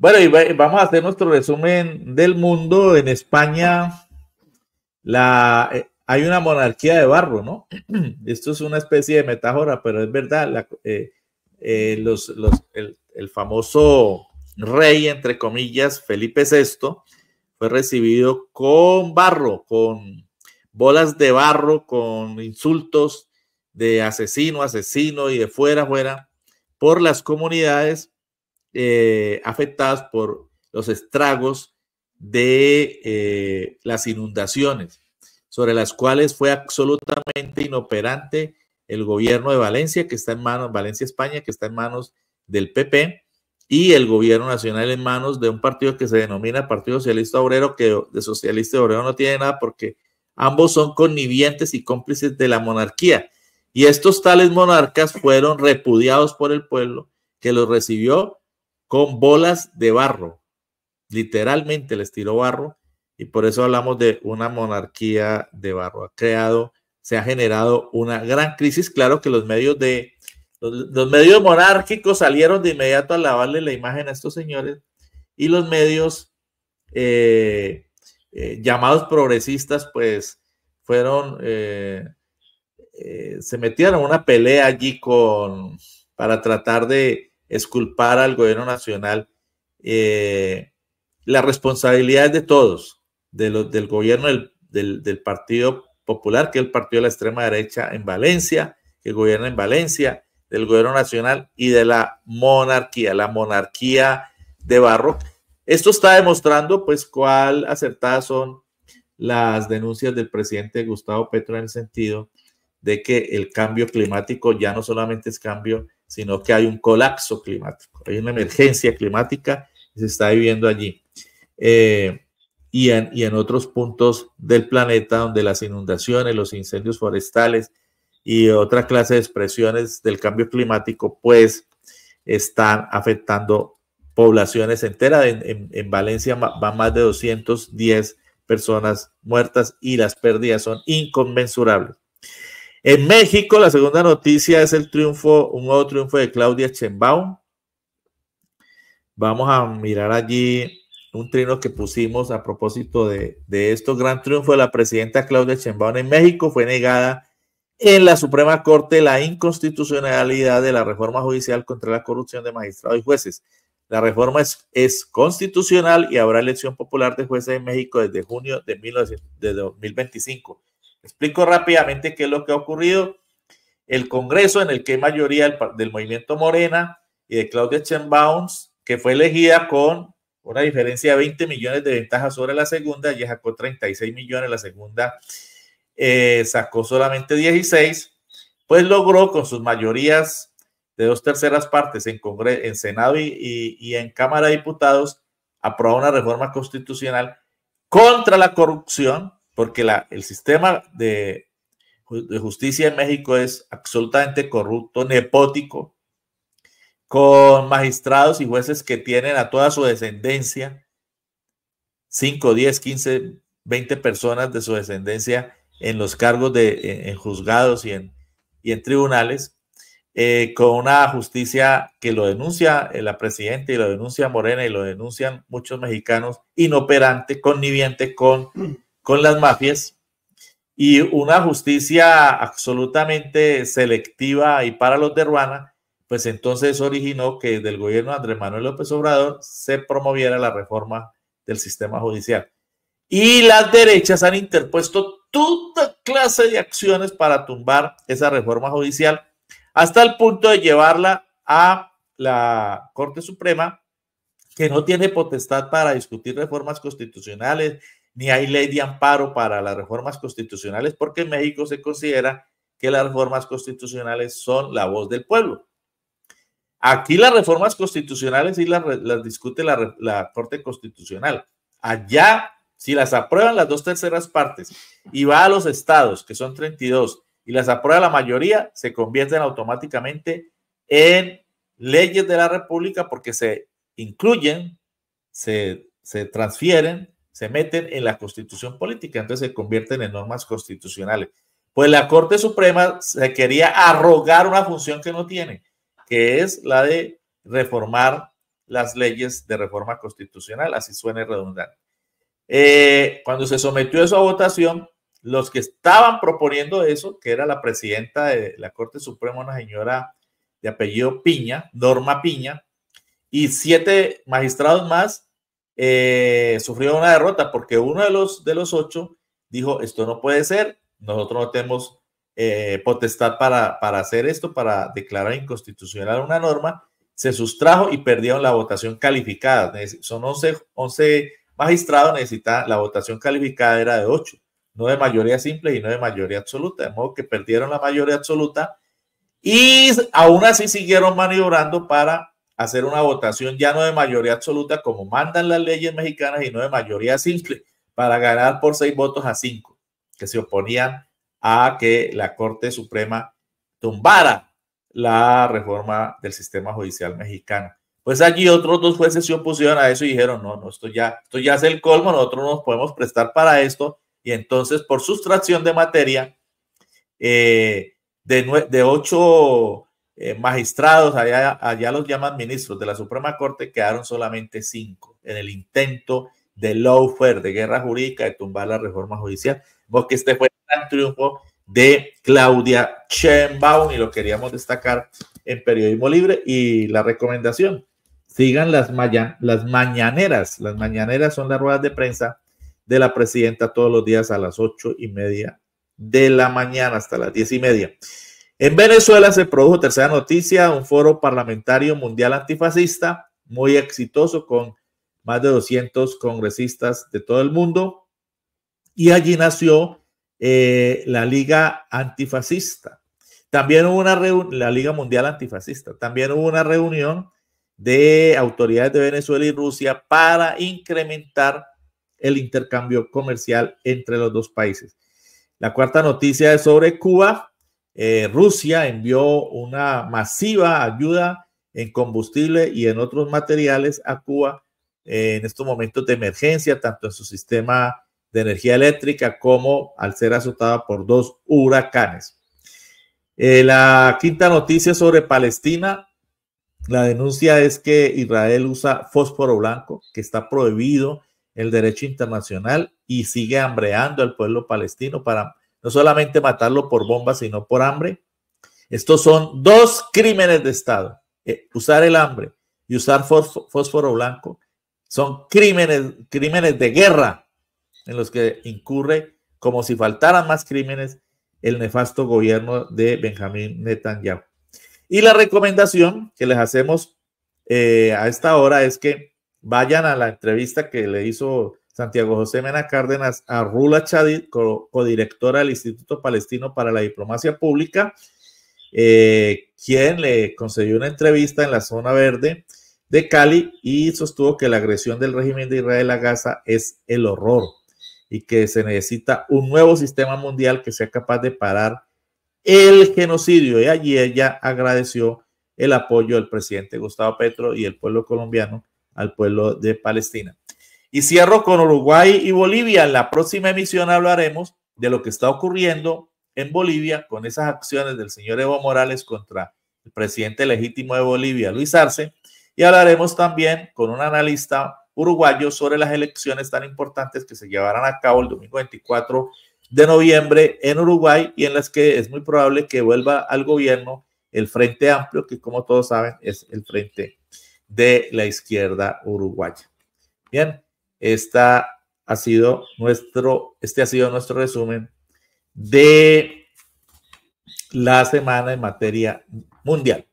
Bueno, y vamos a hacer nuestro resumen del mundo. En España la, eh, hay una monarquía de barro, ¿no? Esto es una especie de metáfora, pero es verdad. Eh, eh, el, el famoso rey, entre comillas, Felipe VI, fue recibido con barro, con bolas de barro, con insultos de asesino, asesino y de fuera, fuera, por las comunidades eh, afectadas por los estragos de eh, las inundaciones, sobre las cuales fue absolutamente inoperante el gobierno de Valencia, que está en manos, Valencia España, que está en manos del PP, y el gobierno nacional en manos de un partido que se denomina Partido Socialista Obrero, que de socialista obrero no tiene nada porque ambos son connivientes y cómplices de la monarquía. Y estos tales monarcas fueron repudiados por el pueblo que los recibió con bolas de barro. Literalmente el estilo barro y por eso hablamos de una monarquía de barro. Ha creado, se ha generado una gran crisis. Claro que los medios de los, medios monárquicos salieron de inmediato a lavarle la imagen a estos señores y los medios eh, eh, llamados progresistas, pues fueron eh, se metieron en una pelea allí con para tratar de es culpar al gobierno nacional. Eh, la responsabilidad de todos, de del gobierno del, Partido Popular, que es el partido de la extrema derecha en Valencia, que gobierna en Valencia, del gobierno nacional y de la monarquía, la monarquía de Barro. Esto está demostrando, pues, cuál acertadas son las denuncias del presidente Gustavo Petro en el sentido de que el cambio climático ya no solamente es cambio sino que hay un colapso climático, hay una emergencia climática que se está viviendo allí. Eh, y, en, y en otros puntos del planeta donde las inundaciones, los incendios forestales y otra clase de expresiones del cambio climático, pues están afectando poblaciones enteras. En, en, Valencia van más de 210 personas muertas y las pérdidas son inconmensurables. En México, la segunda noticia es el triunfo, un nuevo triunfo de Claudia Chembaum. Vamos a mirar allí un trino que pusimos a propósito de, de esto. Gran triunfo de la presidenta Claudia Chembaum en México. Fue negada en la Suprema Corte la inconstitucionalidad de la reforma judicial contra la corrupción de magistrados y jueces. La reforma es, es constitucional y habrá elección popular de jueces en México desde junio de, de 2025. Explico rápidamente qué es lo que ha ocurrido. El Congreso, en el que mayoría del, movimiento Morena y de Claudia Sheinbaum, que fue elegida con una diferencia de 20 millones de ventaja sobre la segunda, ya sacó 36 millones, la segunda eh, sacó solamente 16, pues logró con sus mayorías de dos terceras partes en, Congreso, en Senado y en Cámara de Diputados, aprobar una reforma constitucional contra la corrupción, porque el sistema de, justicia en México es absolutamente corrupto, nepótico, con magistrados y jueces que tienen a toda su descendencia, 5, 10, 15, 20 personas de su descendencia en los cargos de en, juzgados y en, y en tribunales, eh, con una justicia que lo denuncia eh, la presidenta y lo denuncia Morena y lo denuncian muchos mexicanos, inoperante, conniviente con con las mafias y una justicia absolutamente selectiva y para los de Ruana, pues entonces originó que del gobierno de Andrés Manuel López Obrador se promoviera la reforma del sistema judicial. Y las derechas han interpuesto toda clase de acciones para tumbar esa reforma judicial hasta el punto de llevarla a la Corte Suprema, que no tiene potestad para discutir reformas constitucionales ni hay ley de amparo para las reformas constitucionales, porque en México se considera que las reformas constitucionales son la voz del pueblo. Aquí las reformas constitucionales y las, discute la, Corte Constitucional. Allá, si las aprueban las dos terceras partes y va a los estados, que son 32, y las aprueba la mayoría, se convierten automáticamente en leyes de la República porque se incluyen, se, se transfieren se meten en la constitución política, entonces se convierten en normas constitucionales. Pues la Corte Suprema se quería arrogar una función que no tiene, que es la de reformar las leyes de reforma constitucional, así suene redundante. Eh, cuando se sometió eso a votación, los que estaban proponiendo eso, que era la presidenta de la Corte Suprema, una señora de apellido Piña, Norma Piña, y siete magistrados más, eh, sufrió una derrota porque uno de los, de los ocho dijo, esto no puede ser, nosotros no tenemos eh, potestad para, para hacer esto, para declarar inconstitucional una norma, se sustrajo y perdieron la votación calificada. Son 11, magistrados, necesitan la votación calificada era de ocho, no de mayoría simple y no de mayoría absoluta, de modo que perdieron la mayoría absoluta y aún así siguieron maniobrando para hacer una votación ya no de mayoría absoluta, como mandan las leyes mexicanas, y no de mayoría simple, para ganar por seis votos a cinco, que se oponían a que la Corte Suprema tumbara la reforma del sistema judicial mexicano. Pues allí otros dos jueces se opusieron a eso y dijeron, no, no, esto ya, esto ya es el colmo, nosotros nos podemos prestar para esto. Y entonces, por sustracción de materia, eh, de ocho eh, magistrados, allá, los llaman ministros de la Suprema Corte, quedaron solamente cinco en el intento de lawfare, de guerra jurídica, de tumbar la reforma judicial. porque este fue el gran triunfo de Claudia Sheinbaum y lo queríamos destacar en Periodismo Libre y la recomendación. Sigan las, las mañaneras. Las mañaneras son las ruedas de prensa de la presidenta todos los días a las ocho y media de la mañana hasta las diez y media. En Venezuela se produjo tercera noticia, un foro parlamentario mundial antifascista muy exitoso con más de 200 congresistas de todo el mundo. Y allí nació eh, la Liga Antifascista. También una la Liga Mundial Antifascista, también hubo una reunión de autoridades de Venezuela y Rusia para incrementar el intercambio comercial entre los dos países. La cuarta noticia es sobre Cuba, eh, Rusia envió una masiva ayuda en combustible y en otros materiales a Cuba eh, en estos momentos de emergencia, tanto en su sistema de energía eléctrica como al ser azotada por dos huracanes. Eh, la quinta noticia sobre Palestina, la denuncia es que Israel usa fósforo blanco, que está prohibido el derecho internacional y sigue hambreando al pueblo palestino para no solamente matarlo por bombas, sino por hambre. Estos son dos crímenes de Estado. Eh, usar el hambre y usar fósforo blanco son crímenes, crímenes de guerra en los que incurre, como si faltaran más crímenes, el nefasto gobierno de Benjamín Netanyahu. Y la recomendación que les hacemos eh, a esta hora es que vayan a la entrevista que le hizo Santiago José Mena Cárdenas a Rula Chadid, codirectora del Instituto Palestino para la Diplomacia Pública, eh, quien le concedió una entrevista en la zona verde de Cali y sostuvo que la agresión del régimen de Israel a Gaza es el horror y que se necesita un nuevo sistema mundial que sea capaz de parar el genocidio. Y allí ella agradeció el apoyo del presidente Gustavo Petro y el pueblo colombiano al pueblo de Palestina. Y cierro con Uruguay y Bolivia. En la próxima emisión hablaremos de lo que está ocurriendo en Bolivia con esas acciones del señor Evo Morales contra el presidente legítimo de Bolivia, Luis Arce. Y hablaremos también con un analista uruguayo sobre las elecciones tan importantes que se llevarán a cabo el domingo 24 de noviembre en Uruguay y en las que es muy probable que vuelva al gobierno el Frente Amplio, que como todos saben es el frente de la izquierda uruguaya. Bien, esta ha sido nuestro, este ha sido nuestro resumen de la semana en materia mundial.